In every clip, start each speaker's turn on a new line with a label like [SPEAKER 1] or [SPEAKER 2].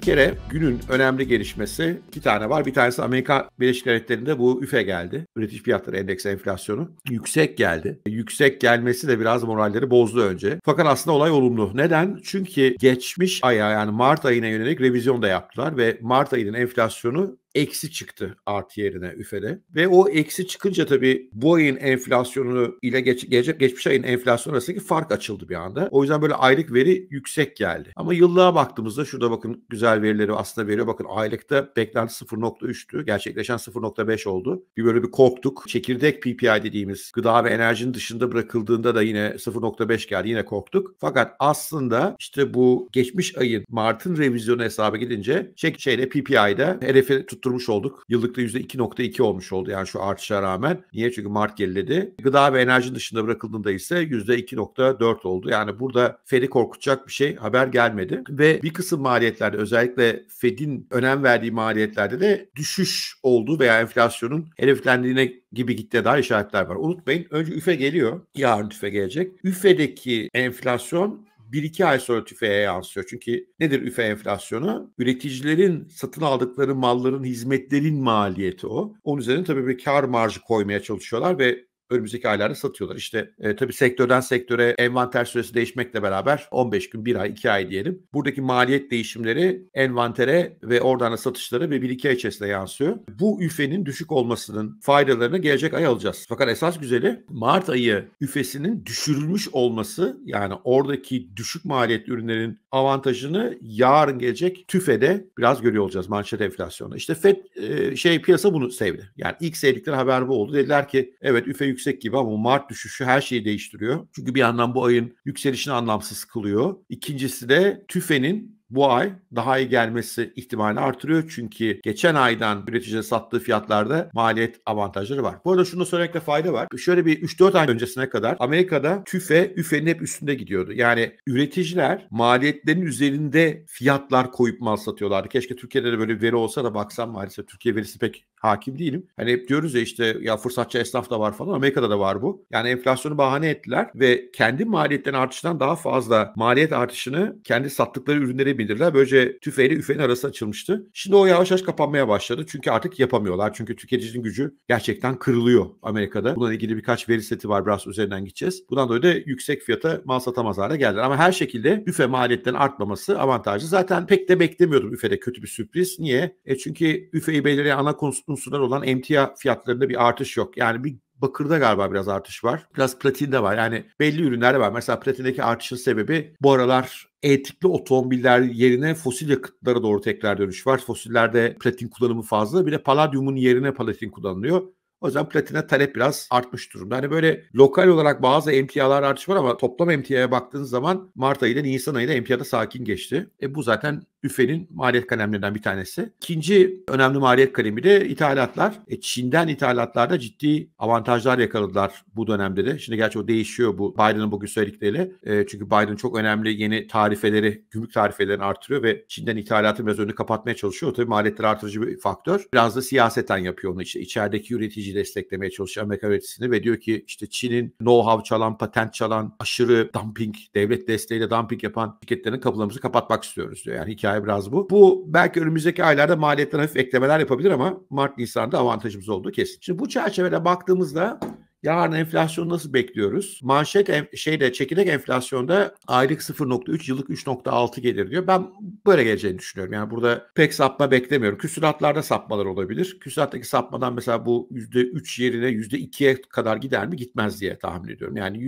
[SPEAKER 1] bir kere günün önemli gelişmesi iki tane var. Bir tanesi Amerika Birleşik Devletleri'nde bu üfe geldi. Üretici fiyatları endeksi enflasyonu. Yüksek geldi. Yüksek gelmesi de biraz moralleri bozdu önce. Fakat aslında olay olumlu. Neden? Çünkü geçmiş aya yani Mart ayına yönelik revizyon da yaptılar ve Mart ayının enflasyonu eksi çıktı artı yerine üfede. Ve o eksi çıkınca tabii bu ayın enflasyonu ile geç, gelecek geçmiş ayın enflasyonu arasındaki fark açıldı bir anda. O yüzden böyle aylık veri yüksek geldi. Ama yıllığa baktığımızda şurada bakın güzel verileri aslında veriyor. Bakın aylıkta beklenti 0.3'tü. Gerçekleşen 0.5 oldu. Bir böyle bir korktuk. Çekirdek PPI dediğimiz gıda ve enerjinin dışında bırakıldığında da yine 0.5 geldi. Yine korktuk. Fakat aslında işte bu geçmiş ayın Mart'ın revizyonu hesaba gidince çek şeyle PPI'de hedefi tut tutturmuş olduk. Yıllıkta %2.2 olmuş oldu yani şu artışa rağmen. Niye? Çünkü Mart geriledi. Gıda ve enerji dışında bırakıldığında ise %2.4 oldu. Yani burada Fed'i korkutacak bir şey haber gelmedi. Ve bir kısım maliyetlerde özellikle Fed'in önem verdiği maliyetlerde de düşüş oldu veya enflasyonun hedeflendiğine gibi gitti daha işaretler var. Unutmayın önce üfe geliyor. Yarın üfe gelecek. Üfedeki enflasyon bir iki ay sonra tüfeğe yansıyor. Çünkü nedir üfe enflasyonu? Üreticilerin satın aldıkları malların, hizmetlerin maliyeti o. Onun üzerine tabii bir kar marjı koymaya çalışıyorlar ve önümüzdeki aylarda satıyorlar. İşte e, tabii sektörden sektöre envanter süresi değişmekle beraber 15 gün, 1 ay, 2 ay diyelim. Buradaki maliyet değişimleri envantere ve oradan da satışları ve 1-2 ay içerisinde yansıyor. Bu üfenin düşük olmasının faydalarını gelecek ay alacağız. Fakat esas güzeli Mart ayı üfesinin düşürülmüş olması yani oradaki düşük maliyet ürünlerin avantajını yarın gelecek tüfede biraz görüyor olacağız manşet enflasyonda. İşte FED e, şey piyasa bunu sevdi. Yani ilk sevdikleri haber bu oldu. Dediler ki evet üfe yüksek yüksek gibi ama Mart düşüşü her şeyi değiştiriyor. Çünkü bir yandan bu ayın yükselişini anlamsız kılıyor. İkincisi de tüfenin bu ay daha iyi gelmesi ihtimalini artırıyor. Çünkü geçen aydan üreticiye sattığı fiyatlarda maliyet avantajları var. Bu arada şunu da söylemekte fayda var. Şöyle bir 3-4 ay öncesine kadar Amerika'da tüfe, üfenin hep üstünde gidiyordu. Yani üreticiler maliyetlerin üzerinde fiyatlar koyup mal satıyorlardı. Keşke Türkiye'de de böyle bir veri olsa da baksam maalesef Türkiye verisi pek hakim değilim. Hani hep diyoruz ya işte ya fırsatçı esnaf da var falan Amerika'da da var bu. Yani enflasyonu bahane ettiler ve kendi maliyetten artışından daha fazla maliyet artışını kendi sattıkları ürünlere bildirdiler. Böylece tüfeğiyle üfeğin arası açılmıştı. Şimdi o yavaş yavaş kapanmaya başladı. Çünkü artık yapamıyorlar. Çünkü tüketicinin gücü gerçekten kırılıyor Amerika'da. Bununla ilgili birkaç veri seti var. Biraz üzerinden gideceğiz. Bundan dolayı da yüksek fiyata mal satamaz hale geldiler. Ama her şekilde üfe maliyetten artmaması avantajlı. Zaten pek de beklemiyordum üfede kötü bir sürpriz. Niye? E çünkü üfeyi belirleyen ana konusu unsurlar olan emtia fiyatlarında bir artış yok. Yani bir Bakırda galiba biraz artış var. Biraz platinde var. Yani belli ürünlerde var. Mesela platindeki artışın sebebi bu aralar etikli otomobiller yerine fosil yakıtlara doğru tekrar dönüş var. Fosillerde platin kullanımı fazla. Bir de paladyumun yerine platin kullanılıyor. O yüzden platine talep biraz artmış durumda. Hani böyle lokal olarak bazı emtialar artış var ama toplam emtiaya baktığınız zaman Mart ayı ile Nisan ayıyla emtiada sakin geçti. E bu zaten Üfe'nin maliyet kalemlerinden bir tanesi. İkinci önemli maliyet kalemi de ithalatlar. E, Çin'den ithalatlarda ciddi avantajlar yakaladılar bu dönemde de. Şimdi gerçi o değişiyor bu Biden'ın bugün söyledikleriyle. E, çünkü Biden çok önemli yeni tarifeleri, gümrük tarifelerini artırıyor ve Çin'den ithalatın biraz önünü kapatmaya çalışıyor. O tabii maliyetleri artırıcı bir faktör. Biraz da siyaseten yapıyor onu işte. içerideki üretici desteklemeye çalışıyor Amerika üreticisini ve diyor ki işte Çin'in know-how çalan, patent çalan, aşırı dumping, devlet desteğiyle dumping yapan şirketlerin kapılarımızı kapatmak istiyoruz diyor. Yani hikaye hikaye biraz bu. Bu belki önümüzdeki aylarda maliyetten hafif eklemeler yapabilir ama Mart Nisan'da avantajımız olduğu kesin. Şimdi bu çerçevede baktığımızda Yarın enflasyonu nasıl bekliyoruz? Manşet en, şeyde çekirdek enflasyonda aylık 0.3 yıllık 3.6 gelir diyor. Ben böyle geleceğini düşünüyorum. Yani burada pek sapma beklemiyorum. Küsuratlarda sapmalar olabilir. Küsurattaki sapmadan mesela bu %3 yerine %2'ye kadar gider mi gitmez diye tahmin ediyorum. Yani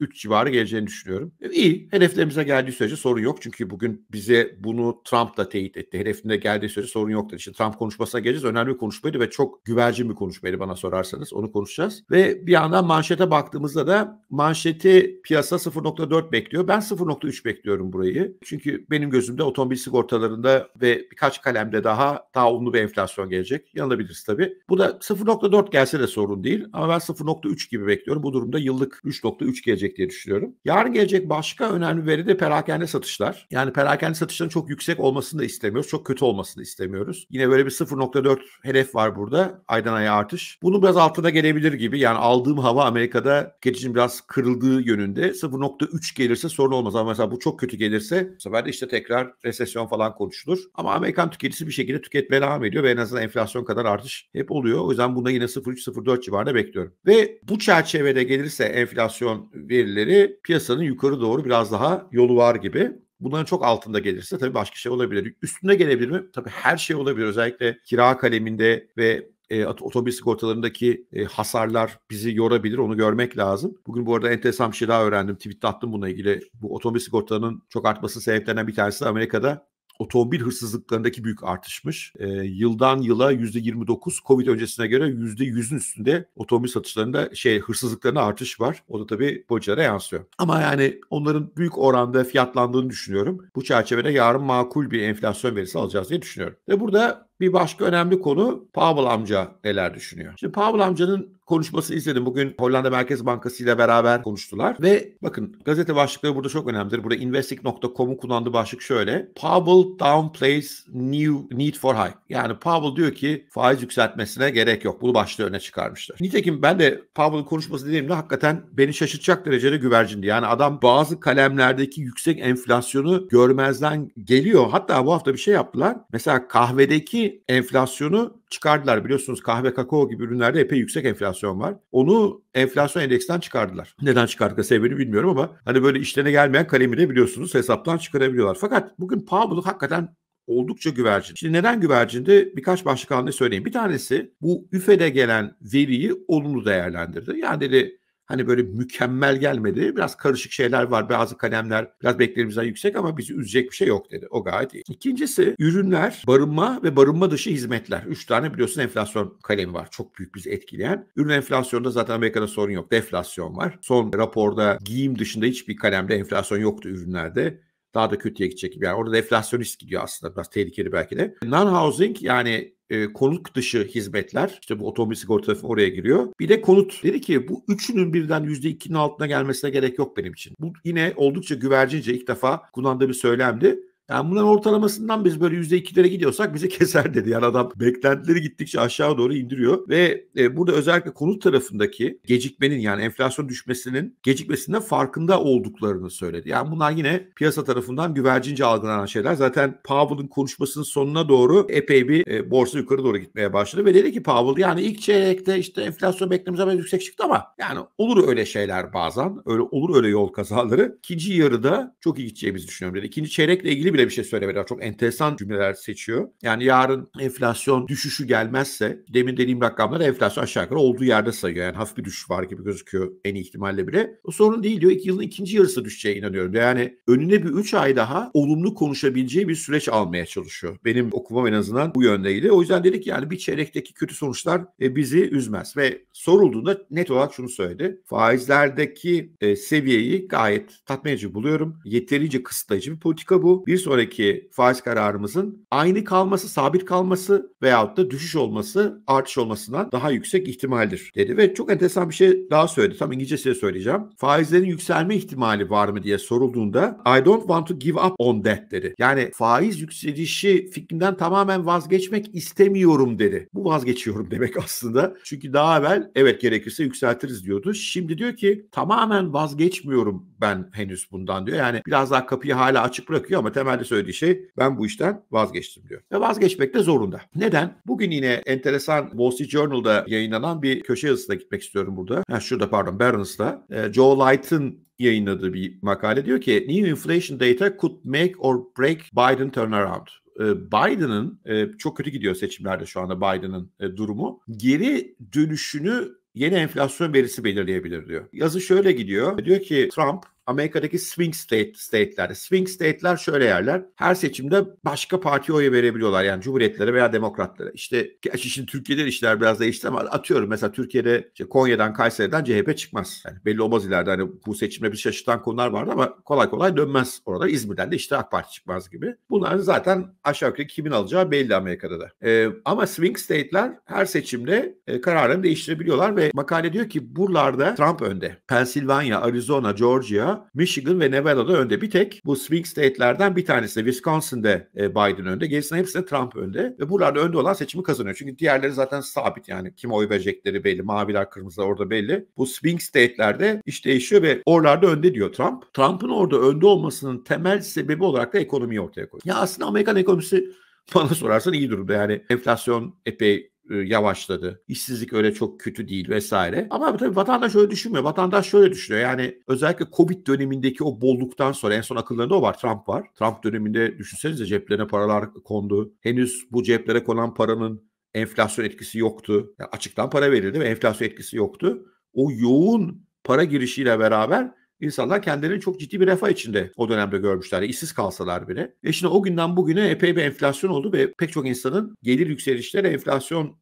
[SPEAKER 1] 3 civarı geleceğini düşünüyorum. E, iyi. Hedeflerimize geldiği sürece sorun yok. Çünkü bugün bize bunu Trump da teyit etti. Hedefinde geldiği sürece sorun yok dedi. İşte Trump konuşmasına geleceğiz. Önemli bir konuşmaydı ve çok güvercin bir konuşmaydı bana sorarsanız. Onu konuşacağız. Ve bir yandan manşete baktığımızda da manşeti piyasa 0.4 bekliyor. Ben 0.3 bekliyorum burayı. Çünkü benim gözümde otomobil sigortalarında ve birkaç kalemde daha daha umlu bir enflasyon gelecek. Yanılabiliriz tabii. Bu da 0.4 gelse de sorun değil. Ama ben 0.3 gibi bekliyorum. Bu durumda yıllık 3.3 gelecek gelecek diye düşünüyorum. Yarın gelecek başka önemli veri de perakende satışlar. Yani perakende satışların çok yüksek olmasını da istemiyoruz. Çok kötü olmasını istemiyoruz. Yine böyle bir 0.4 hedef var burada. Aydan aya artış. Bunu biraz altına gelebilir gibi. Yani aldığım hava Amerika'da tüketicinin biraz kırıldığı yönünde. 0.3 gelirse sorun olmaz. Ama mesela bu çok kötü gelirse bu sefer de işte tekrar resesyon falan konuşulur. Ama Amerikan tüketicisi bir şekilde tüketmeye devam ediyor ve en azından enflasyon kadar artış hep oluyor. O yüzden bunda yine 0.3-0.4 civarında bekliyorum. Ve bu çerçevede gelirse enflasyon ve gelirleri piyasanın yukarı doğru biraz daha yolu var gibi. Bunların çok altında gelirse tabii başka şey olabilir. Üstüne gelebilir mi? Tabii her şey olabilir. Özellikle kira kaleminde ve e, otobüs sigortalarındaki e, hasarlar bizi yorabilir. Onu görmek lazım. Bugün bu arada enteresan bir şey daha öğrendim. Tweet'te attım bununla ilgili. Bu otobüs sigortalarının çok artmasının sebeplerinden bir tanesi de Amerika'da otomobil hırsızlıklarındaki büyük artışmış. E, yıldan yıla %29, Covid öncesine göre %100'ün üstünde otomobil satışlarında şey hırsızlıklarına artış var. O da tabii bocalara yansıyor. Ama yani onların büyük oranda fiyatlandığını düşünüyorum. Bu çerçevede yarın makul bir enflasyon verisi alacağız diye düşünüyorum. Ve burada bir başka önemli konu Powell amca neler düşünüyor. Şimdi Powell amcanın konuşmasını izledim. Bugün Hollanda Merkez Bankası ile beraber konuştular ve bakın gazete başlıkları burada çok önemlidir. Burada investing.com'un kullandığı başlık şöyle. Powell downplays new need for high. Yani Powell diyor ki faiz yükseltmesine gerek yok. Bunu başta öne çıkarmışlar. Nitekim ben de Powell'ın konuşması dediğimde hakikaten beni şaşırtacak derecede güvercindi. Yani adam bazı kalemlerdeki yüksek enflasyonu görmezden geliyor. Hatta bu hafta bir şey yaptılar. Mesela kahvedeki enflasyonu çıkardılar. Biliyorsunuz kahve, kakao gibi ürünlerde epey yüksek enflasyon var. Onu enflasyon endeksten çıkardılar. Neden çıkardılar sebebini bilmiyorum ama hani böyle işlerine gelmeyen kalemi de biliyorsunuz hesaptan çıkarabiliyorlar. Fakat bugün Powell hakikaten oldukça güvercin. Şimdi neden güvercinde birkaç başlık halinde söyleyeyim. Bir tanesi bu üfede gelen veriyi olumlu değerlendirdi. Yani dedi hani böyle mükemmel gelmedi. Biraz karışık şeyler var. Bazı kalemler biraz beklerimizden yüksek ama bizi üzecek bir şey yok dedi. O gayet iyi. İkincisi ürünler, barınma ve barınma dışı hizmetler. Üç tane biliyorsun enflasyon kalemi var. Çok büyük bizi etkileyen. Ürün enflasyonunda zaten Amerika'da sorun yok. Deflasyon var. Son raporda giyim dışında hiçbir kalemde enflasyon yoktu ürünlerde daha da kötüye gidecek. Yani orada enflasyonist gidiyor aslında biraz tehlikeli belki de. Non-housing yani e, konut dışı hizmetler işte bu otomobil sigortası oraya giriyor. Bir de konut. Dedi ki bu üçünün birden yüzde ikinin altına gelmesine gerek yok benim için. Bu yine oldukça güvercince ilk defa kullandığı bir söylemdi. Yani bunların ortalamasından biz böyle %2'lere gidiyorsak bize keser dedi. Yani adam beklentileri gittikçe aşağı doğru indiriyor ve e, burada özellikle konut tarafındaki gecikmenin yani enflasyon düşmesinin gecikmesinden farkında olduklarını söyledi. Yani bunlar yine piyasa tarafından güvercince algılanan şeyler. Zaten Powell'ın konuşmasının sonuna doğru epey bir e, borsa yukarı doğru gitmeye başladı ve dedi ki Powell yani ilk çeyrekte işte enflasyon beklemiz hemen yüksek çıktı ama yani olur öyle şeyler bazen. Öyle olur öyle yol kazaları. İkinci yarıda çok iyi gideceğimizi düşünüyorum dedi. İkinci çeyrekle ilgili bir bile bir şey söylemedi. Çok enteresan cümleler seçiyor. Yani yarın enflasyon düşüşü gelmezse demin dediğim rakamlar enflasyon aşağı yukarı olduğu yerde sayıyor. Yani hafif bir düşüş var gibi gözüküyor en iyi ihtimalle bile. O sorun değil diyor. İki yılın ikinci yarısı düşeceğe inanıyorum. Yani önüne bir üç ay daha olumlu konuşabileceği bir süreç almaya çalışıyor. Benim okumam en azından bu yöndeydi. O yüzden dedik yani bir çeyrekteki kötü sonuçlar e, bizi üzmez. Ve sorulduğunda net olarak şunu söyledi. Faizlerdeki e, seviyeyi gayet tatmin edici buluyorum. Yeterince kısıtlayıcı bir politika bu. Bir sonraki faiz kararımızın aynı kalması, sabit kalması veyahut da düşüş olması, artış olmasından daha yüksek ihtimaldir dedi. Ve çok enteresan bir şey daha söyledi. Tam İngilizcesiyle söyleyeceğim. Faizlerin yükselme ihtimali var mı diye sorulduğunda I don't want to give up on that dedi. Yani faiz yükselişi fikrimden tamamen vazgeçmek istemiyorum dedi. Bu vazgeçiyorum demek aslında. Çünkü daha evvel evet gerekirse yükseltiriz diyordu. Şimdi diyor ki tamamen vazgeçmiyorum ben henüz bundan diyor. Yani biraz daha kapıyı hala açık bırakıyor ama temel temelde söylediği şey ben bu işten vazgeçtim diyor. Ve vazgeçmek de zorunda. Neden? Bugün yine enteresan Wall Street Journal'da yayınlanan bir köşe yazısına gitmek istiyorum burada. Ha, şurada pardon Barron's'da. E, Joe Light'ın yayınladığı bir makale diyor ki New Inflation Data could make or break Biden turnaround. E, Biden'ın e, çok kötü gidiyor seçimlerde şu anda Biden'ın e, durumu. Geri dönüşünü yeni enflasyon verisi belirleyebilir diyor. Yazı şöyle gidiyor. Diyor ki Trump Amerika'daki swing state state'ler. Swing state'ler şöyle yerler. Her seçimde başka partiye oy verebiliyorlar. Yani Cumhuriyetlere veya Demokratlara. İşte gerçi şimdi Türkiye'de işler biraz değişti ama atıyorum mesela Türkiye'de işte Konya'dan Kayseri'den CHP çıkmaz. Yani belli olmaz ileride hani bu seçimde bir şaşırtan konular vardı ama kolay kolay dönmez orada. İzmir'den de işte AK Parti çıkmaz gibi. Bunlar zaten aşağı yukarı kimin alacağı belli Amerika'da da. E, ama swing state'ler her seçimde e, kararlarını değiştirebiliyorlar ve makale diyor ki buralarda Trump önde. Pensilvanya, Arizona, Georgia hala Michigan ve Nevada'da önde. Bir tek bu swing state'lerden bir tanesi de Wisconsin'de e, Biden önde. Gerisinin hepsinde Trump önde. Ve buralarda önde olan seçimi kazanıyor. Çünkü diğerleri zaten sabit yani. Kim oy verecekleri belli. Maviler, kırmızılar orada belli. Bu swing state'lerde iş değişiyor ve oralarda önde diyor Trump. Trump'ın orada önde olmasının temel sebebi olarak da ekonomiyi ortaya koyuyor. Ya aslında Amerikan ekonomisi bana sorarsan iyi durumda. Yani enflasyon epey e, yavaşladı. İşsizlik öyle çok kötü değil vesaire. Ama tabii vatandaş öyle düşünmüyor. Vatandaş şöyle düşünüyor. Yani özellikle Covid dönemindeki o bolluktan sonra en son akıllarında o var. Trump var. Trump döneminde düşünsenize ceplerine paralar kondu. Henüz bu ceplere konan paranın enflasyon etkisi yoktu. Yani açıktan para verildi ve enflasyon etkisi yoktu. O yoğun para girişiyle beraber İnsanlar kendilerini çok ciddi bir refah içinde o dönemde görmüşler. İşsiz kalsalar bile. E şimdi o günden bugüne epey bir enflasyon oldu ve pek çok insanın gelir yükselişleri enflasyon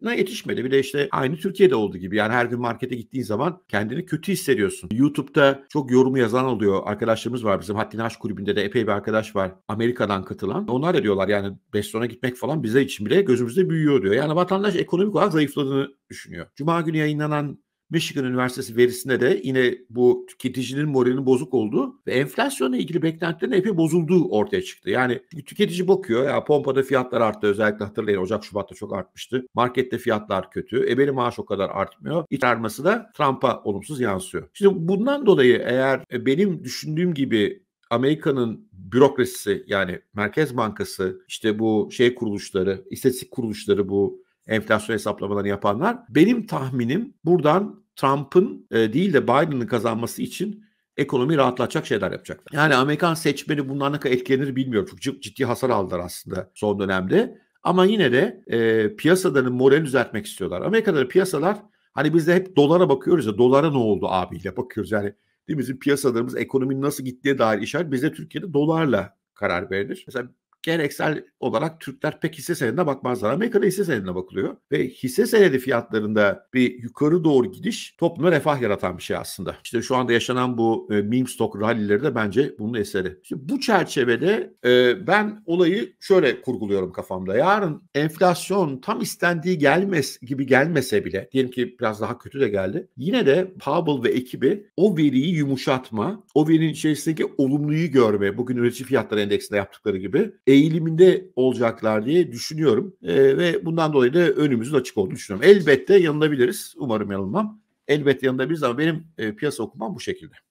[SPEAKER 1] na yetişmedi. Bir de işte aynı Türkiye'de olduğu gibi. Yani her gün markete gittiğin zaman kendini kötü hissediyorsun. YouTube'da çok yorumu yazan oluyor. Arkadaşlarımız var bizim Haddini Aşk kulübünde de epey bir arkadaş var. Amerika'dan katılan. Onlar da diyorlar yani restorana gitmek falan bize için bile gözümüzde büyüyor diyor. Yani vatandaş ekonomik olarak zayıfladığını düşünüyor. Cuma günü yayınlanan Michigan Üniversitesi verisinde de yine bu tüketicinin moralinin bozuk olduğu ve enflasyonla ilgili beklentilerin epey bozulduğu ortaya çıktı. Yani tüketici bakıyor ya pompada fiyatlar arttı özellikle hatırlayın Ocak Şubat'ta çok artmıştı. Markette fiyatlar kötü. E maaş o kadar artmıyor. İç arması da Trump'a olumsuz yansıyor. Şimdi bundan dolayı eğer e, benim düşündüğüm gibi Amerika'nın bürokrasisi yani Merkez Bankası işte bu şey kuruluşları, istatistik kuruluşları bu enflasyon hesaplamalarını yapanlar benim tahminim buradan Trump'ın e, değil de Biden'ın kazanması için ekonomi rahatlatacak şeyler yapacaklar. Yani Amerikan seçmeni bundan ne kadar etkilenir bilmiyorum. Çok ciddi hasar aldılar aslında son dönemde. Ama yine de e, piyasaların moralini düzeltmek istiyorlar. Amerika'da piyasalar hani biz de hep dolara bakıyoruz ya dolara ne oldu abiyle bakıyoruz. Yani değil mi? bizim piyasalarımız ekonominin nasıl gittiğine dair işaret bizde Türkiye'de dolarla karar verilir. Mesela geleneksel olarak Türkler pek hisse senedine bakmazlar. Amerika'da hisse senedine bakılıyor ve hisse senedi fiyatlarında bir yukarı doğru gidiş topluma refah yaratan bir şey aslında. İşte şu anda yaşanan bu e, meme stock rallileri de bence bunun eseri. Şimdi bu çerçevede e, ben olayı şöyle kurguluyorum kafamda. Yarın enflasyon tam istendiği gelmez gibi gelmese bile diyelim ki biraz daha kötü de geldi. Yine de Powell ve ekibi o veriyi yumuşatma, o verinin içerisindeki olumluyu görme, bugün üretici fiyatları endeksinde yaptıkları gibi eğiliminde olacaklar diye düşünüyorum. E, ve bundan dolayı da önümüzün açık olduğunu düşünüyorum. Elbette yanılabiliriz. Umarım yanılmam. Elbette yanılabiliriz ama benim e, piyasa okumam bu şekilde.